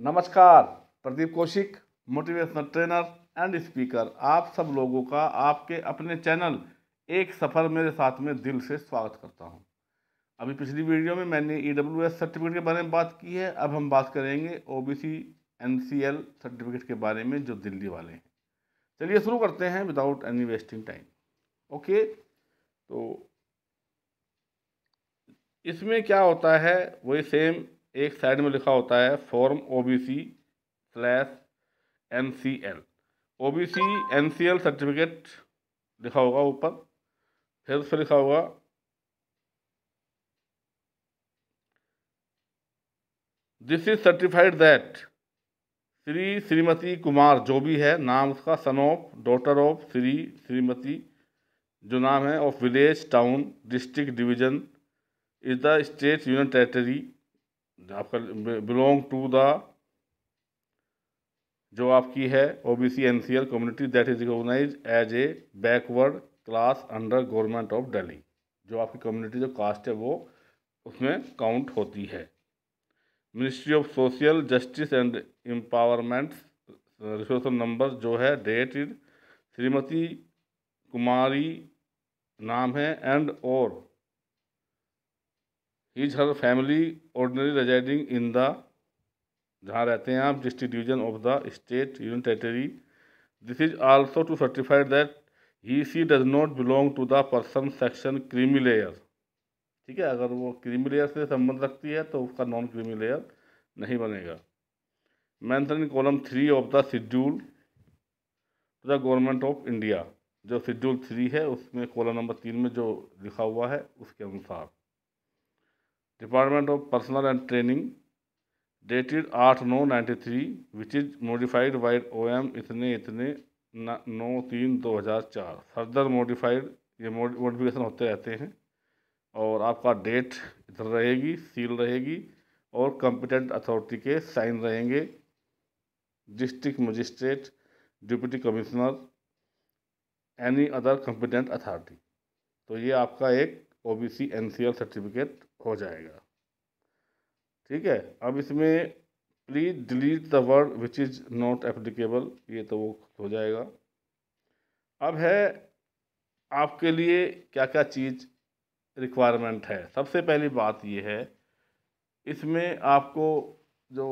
नमस्कार Pradeep Kaushik motivational trainer and speaker आप सब लोगों का आपके अपने चैनल एक सफ़र मेरे साथ में दिल से स्वागत करता हूं अभी पिछली वीडियो में मैंने ई e सर्टिफिकेट के बारे में बात की है अब हम बात करेंगे ओ बी सर्टिफिकेट के बारे में जो दिल्ली वाले हैं चलिए शुरू करते हैं without any wasting time okay तो इसमें क्या होता है वही सेम एक साइड में लिखा होता है form O B C slash N C L O B C N C L certificate लिखा होगा ऊपर फिर उस पर लिखा होगा this is certified that Shri Shrimati Kumar जो भी है नाम उसका son of daughter of Shri Shrimati जो नाम है of village town district division is the state union territory आपका बिलोंग टू द जो आपकी है O B C N C L community that is recognise as a backward class under government of Delhi जो आपकी community जो cast है वो उसमें काउंट होती है ministry of social justice and empowerment resolution number जो है डेटेड श्रीमती कुमारी नाम है एंड और is her family ordinary residing in the जहाँ रहते हैं आप district division of the state union territory this is also to certified that he she does not belong to the person section creamy layer ठीक है अगर वो creamy layer से संबंध रखती है तो उसका नॉन क्रीमी लेयर नहीं बनेगा mentioned column three of the schedule to the government of India जो शेड्यूल थ्री है उसमें कॉलम नंबर तीन में जो लिखा हुआ है उसके अनुसार department of personnel and training dated आठ नौ ninety three which is modified by O M इतने इतने नौ तीन दो हज़ार चार फर्दर मोडिफाइड ये मोडिफिकेशन होते रहते हैं और आपका डेट इधर रहेगी सील रहेगी और कंपिटेंट अथॉरिटी के साइन रहेंगे district magistrate deputy commissioner any other competent authority तो ये आपका एक O B C N C L certificate हो जाएगा ठीक है अब इसमें please delete the word which is not applicable ये तो वो हो जाएगा अब है आपके लिए क्या क्या चीज़ रिक्वायरमेंट है सबसे पहली बात ये है इसमें आपको जो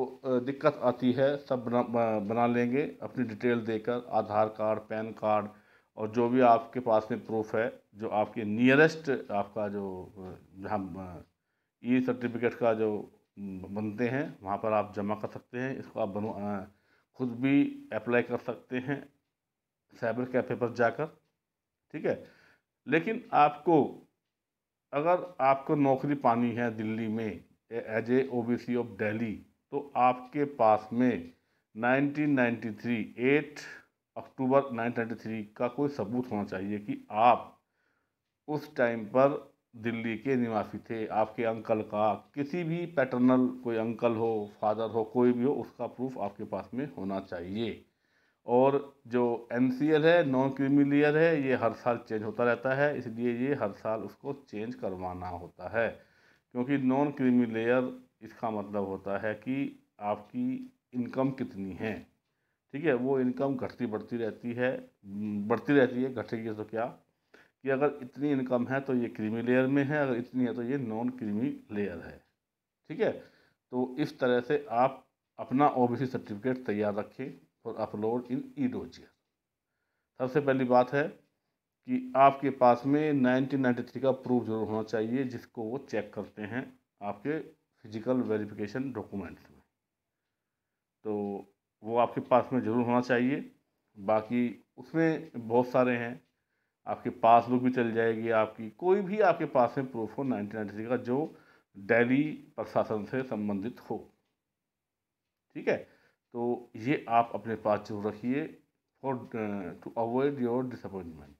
दिक्कत आती है सब बना, बना लेंगे अपनी डिटेल देकर आधार कार्ड पैन कार्ड और जो भी आपके पास में प्रूफ है जो आपके नियरेस्ट आपका जो जहाँ ई सर्टिफिकेट का जो बनते हैं वहाँ पर आप जमा कर सकते हैं इसको आप बनवा खुद भी अप्लाई कर सकते हैं साइबर कैफ़े पर जाकर ठीक है लेकिन आपको अगर आपको नौकरी पानी है दिल्ली में as a O B C of Delhi तो आपके पास में 1993 एट अक्टूबर 1993 का कोई सबूत होना चाहिए कि आप उस टाइम पर दिल्ली के निवासी थे आपके अंकल का किसी भी पैटर्नल कोई अंकल हो फादर हो कोई भी हो उसका प्रूफ आपके पास में होना चाहिए और जो एन है नॉन क्रिमिलियर है ये हर साल चेंज होता रहता है इसलिए ये हर साल उसको चेंज करवाना होता है क्योंकि नॉन क्रिमिलेयर इसका मतलब होता है कि आपकी इनकम कितनी है ठीक है वो इनकम घटती बढ़ती रहती है हम्म, बढ़ती रहती है घटेगी तो क्या कि अगर इतनी इनकम है तो ये क्रीमी लेयर में है अगर इतनी है तो ये नॉन क्रीमी लेयर है ठीक है तो इस तरह से आप अपना सी सर्टिफिकेट तैयार रखें और अपलोड इन ई डोजियर सबसे पहली बात है कि आपके पास में 1993 का प्रूफ जरूर होना चाहिए जिसको वो चेक करते हैं आपके फिजिकल वेरिफिकेशन डॉक्यूमेंट्स में तो वो आपके पास में ज़रूर होना चाहिए बाकी उसमें बहुत सारे हैं आपकी पासबुक भी चल जाएगी आपकी कोई भी आपके पास में प्रूफ हो नाइनटीन नाइन्टी थ्री का जो डेली प्रशासन से संबंधित हो ठीक है तो ये आप अपने पास जरूर रखिए for to avoid your disappointment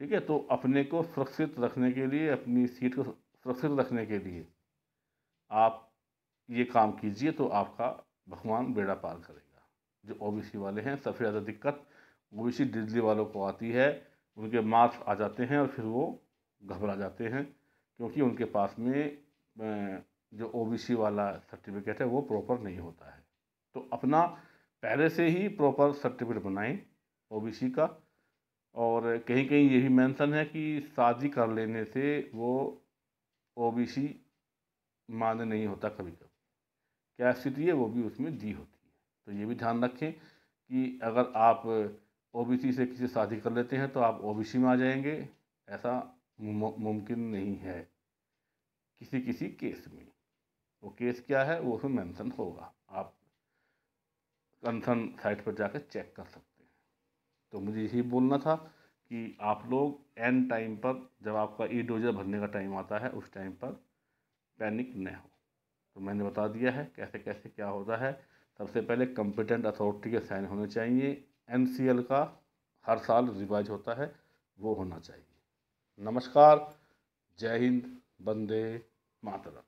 ठीक है तो अपने को सुरक्षित रखने के लिए अपनी सीट को सुरक्षित रखने के लिए आप ये काम कीजिए तो आपका भगवान बेड़ा पार करेगा जो ओबीसी वाले हैं सबसे ज़्यादा दिक्कत ओबीसी डिजली वालों को आती है उनके मार्क्स आ जाते हैं और फिर वो घबरा जाते हैं क्योंकि उनके पास में जो ओबीसी वाला सर्टिफिकेट है वो प्रॉपर नहीं होता है तो अपना पहले से ही प्रॉपर सर्टिफिकेट बनाएं ओबीसी का और कहीं कहीं यही मेंशन है कि शादी कर लेने से वो ओबीसी मान्य नहीं होता कभी कभी क्या स्थिति है वो भी उसमें दी होती है तो ये भी ध्यान रखें कि अगर आप ओबीसी से किसी शादी कर लेते हैं तो आप ओबीसी में आ जाएंगे ऐसा मुमकिन नहीं है किसी किसी केस में वो केस क्या है वो उसमें मेंशन होगा आप कंसर्न साइट पर जाकर चेक कर सकते हैं तो मुझे यही बोलना था कि आप लोग एन टाइम पर जब आपका ई e डोजर भरने का टाइम आता है उस टाइम पर पैनिक न हो तो मैंने बता दिया है कैसे कैसे क्या होता है सबसे पहले कंपिटेंट अथॉरिटी के साइन होने चाहिए एन का हर साल रिवाइज होता है वो होना चाहिए नमस्कार जय हिंद बंदे मातरम